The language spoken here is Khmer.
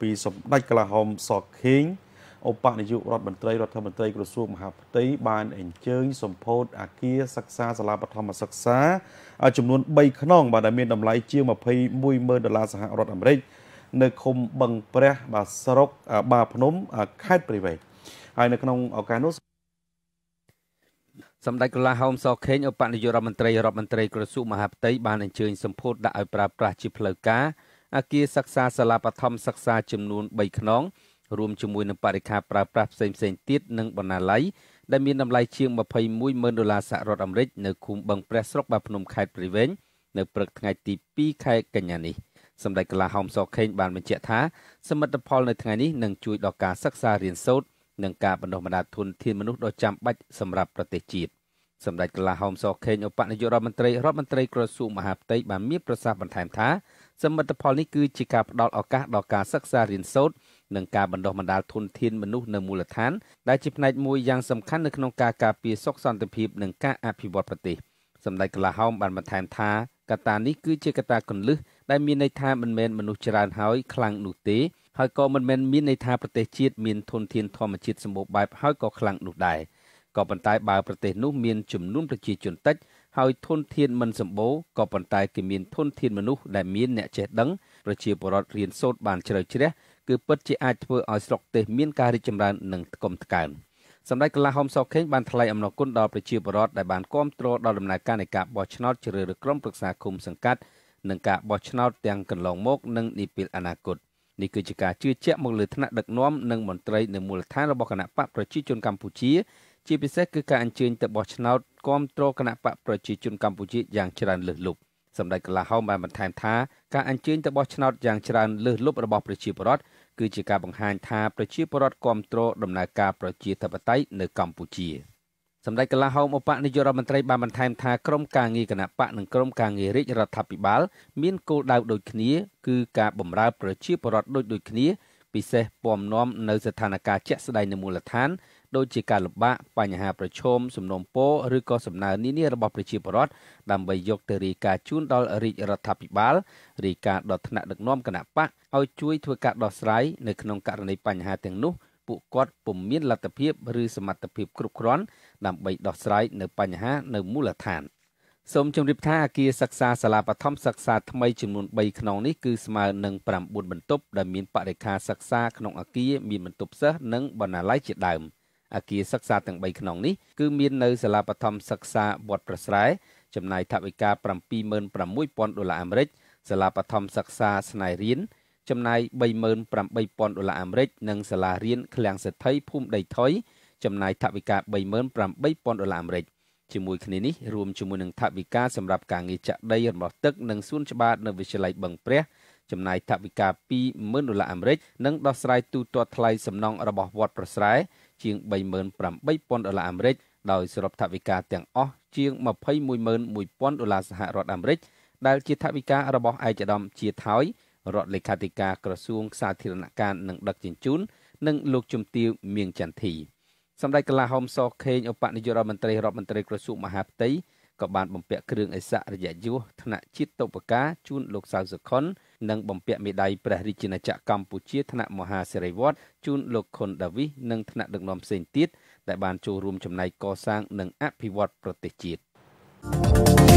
ពីសម្ដេចក្លាហមសខេងឧបនាយករដ្ឋមន្ត្រីរដ្ឋមន្ត្រីក្រសួងមហាផ្ទៃបានអញ្ជើញសម្ពោធអាគារសិក្សាសាលាបឋមសិក្សា ចំនួន3ខ្នងបាទដែលមានតម្លៃជាង21,000ដុល្លារសហរដ្ឋអាមេរិកនៅឃុំបឹងព្រះ បាទស្រុកបាភ្នំខេត្តព្រៃវែងហើយនៅក្នុងឱកាសនោះសម្ដេចកូឡាហោមសខេងឧបនាយករដ្ឋមន្ត្រីរដ្ឋមន្ត្រីក្រសួងមហាផ្ទៃបានអញ្ជើញសម្ពោធដាក់ឲ្យប្រើប្រាស់ជាផ្លូវការអគារសិក្សាសាលាបឋមសិក្សាចំនួន3ខ្នងរួមជាមួយនឹងបរិក្ខារប្រើប្រាស់ផ្សេងផ្សេងទៀតនិងបណ្ណាល័យដែលមានតម្លៃជាង21,000ដុល្លារសហរដ្ឋអាមេរិកនៅឃុំបឹងព្រះស្រុកបាភ្នំខេត្តព្រៃវែងនៅព្រឹកថ្ងៃទី2ខែកញ្ញានេះសម្ដេចកលាហោមសខេងបានបញ្ជាក់ថាសមិទ្ធផល នៅថ្ងៃនេះនឹងជួយដល់ការសិក្សារៀនសូត្រនិងការបណ្ដុះបណ្ដាលធនធានមនុស្សដ៏ចាំបាច់សម្រាប់ប្រទេសជាតិសម្ដេចកលាហោមសខេងឧបនាយករដ្ឋមន្ត្រីរដ្ឋមន្ត្រីក្រសួងមហាផ្ទៃបានមានប្រសាសន៍បន្ថែមថាសមិទ្ធផលនេះគឺជាការផ្តល់ឱកាសដល់ការសិក្សារៀនសូត្រនិងការបណ្ដុះបណ្ដាលធនធានមនុស្សនៅមូលដ្ឋានដែលជាផ្នែកមួយយ៉ាងសំខាន់នៅក្នុងការការពារសុខសន្តិភាពនិងការអភិវឌ្ឍប្រទេសសម្ដេចកលាហោមបានបន្ថែមថាកត្តានេះគឺជាកត្តាគន្លឹះដែលមានន័យថាមិនមែនមនុស្សច្រើនហើយខ្លាំងនោះទេហើយក៏មិនមែនមានន័យថាប្រទេសជាតិមានធនធានធម្មជាតិសម្បូរបែបហើយក៏ខ្លាំងនោះដែរ។ក៏ប៉ុន្តែបើប្រទេសនោះមានចំនួនប្រជាជន តិចហើយ ធនធានមិនសម្បូរក៏ប៉ុន្តែគេមានធនធានមនុស្សដែលមានអ្នកចេះដឹងប្រជាពលរដ្ឋរៀនសូត្របានជ្រៅជ្រះគឺពិតជាអាចធ្វើឲ្យស្រុកទេសមានការរីកចម្រើននិងថ្កុំថ្កើងសម្ដេចកលាហុំសខេងបានថ្លែងអំណរគុណដល់ប្រជាពលរដ្ឋដែលបានគ្រប់គ្រងដល់ដំណើរការនៃការបោះឆ្នោតជ្រើសរើសក្រុមប្រឹក្សាគុំសង្កាត់និងការបោះឆ្នោតទាំងកន្លងមកនិងនាពេលអនាគតនេះគឺជាការជឿជាក់មកលើថ្នាក់ដឹកនាំនិងមន្ត្រីនៅមូលដ្ឋានរបស់គណៈបកប្រជាជនកម្ពុជាជាពិសេសគឺការអញ្ជើញទៅបោះឆ្នោតគាំទ្រគណៈបកប្រជាជនកម្ពុជាយ៉ាងច្រើនលើសលប់សម្ដេចកលាហោមបានបន្ថែមថាការអញ្ជើញទៅបោះឆ្នោតយ៉ាងច្រើនលើសលប់របស់ប្រជាពលរដ្ឋគឺជាការបង្ហាញថាប្រជាពលរដ្ឋគាំទ្រដំណើរការប្រជាធិបតេយ្យនៅកម្ពុជាសម្ដេចកលាហោមឧបនាយករដ្ឋមន្ត្រីបានបន្ថែមថាក្រមការងារគណៈបកនិងក្រមការងាររាជរដ្ឋាភិបាល មានគោលដៅដូចគ្នា គឺការបម្រើប្រជាពលរដ្ឋដូចដូចគ្នា ពិសេសពំនាំនៅស្ថានភាពជាក់ស្ដែងនៅមូលដ្ឋានដូចជាការលំបាកបញ្ហាប្រឈមសំណុំពរឬក៏សំណើនានារបស់ប្រជាពលរដ្ឋដើម្បីយកទៅរាយការណ៍ជូនដល់រាជរដ្ឋាភិបាលរាយការណ៍ដល់ថ្នាក់ដឹកនាំគណៈបកឲ្យជួយធ្វើការដោះស្រាយនៅក្នុងករណីបញ្ហាទាំងនោះពួកគាត់ពុំមានលទ្ធភាព ឬសមត្ថភាពគ្រប់គ្រាន់ដើម្បីដោះស្រាយនៅបញ្ហានៅមូលដ្ឋាន។សូមជម្រាបថាអាគារសិក្សាសាលាបឋមសិក្សា ថ្មីចំនួន3ក្នុងនេះគឺស្មើនឹង9បន្ទប់ដែលមានបរិក្ខារសិក្សាក្នុងអាគារមានបន្ទប់សិស្សនិងបណ្ណាល័យជាដើម។អគារសិក្សាទាំង3ក្នុងនេះគឺមាននៅសាលាបឋមសិក្សាវត្តប្រស្រែចំណាយថវិកា76,000ដុល្លារអាមេរិកសាលាបឋមសិក្សាស្នៃរៀនចំណាយ38,000ដុល្លារអាមេរិកនិងសាលារៀនឃ្លាំងសិទ្ធិភូមិដីថុយចំណាយថវិកា38,000ដុល្លារអាមេរិកជាមួយគ្នានេះរួមជាមួយនឹងថវិកាសម្រាប់ការងារចាក់ដីរបស់ទឹកនិងសួនច្បារនៅវិទ្យាល័យបឹងព្រះ ចំណាយថវិកា20,000ដុល្លារអាមេរិកនិងដោះស្រាយទូទាត់ថ្លៃសំណង់របស់វត្តប្រស្រែជាង38,000ដុល្លារអាមេរិកដោយសរុបថវិកាទាំងអស់ជាង21,000ដុល្លារសហរដ្ឋអាមេរិកដែលជាថវិការបស់ឯកឧត្តមជាថោយរដ្ឋលេខាធិការក្រសួងសាធារណការនិងដឹកជញ្ជូននិងលោក ជំទាវមៀងចន្ទធីសម្ដេចកលាហោមសខេងឧបនាយករដ្ឋមន្ត្រីរដ្ឋមន្ត្រីក្រសួងមហាផ្ទៃក៏បានបំពាក់គ្រឿងអេសៈរយៈយុថ្នាក់ជាតិតុបកាជូនលោកសៅសុខុននិងបំពាក់មេដាយព្រះរាជាណាចក្រកម្ពុជាថ្នាក់មហាសិរីវត្តជូនលោកខុនដាវីសនិងថ្នាក់ដឹកនាំផ្សេងទៀតដែលបានចូលរួមចំណែកកសាង និងអភិវឌ្ឍប្រទេសជាតិ។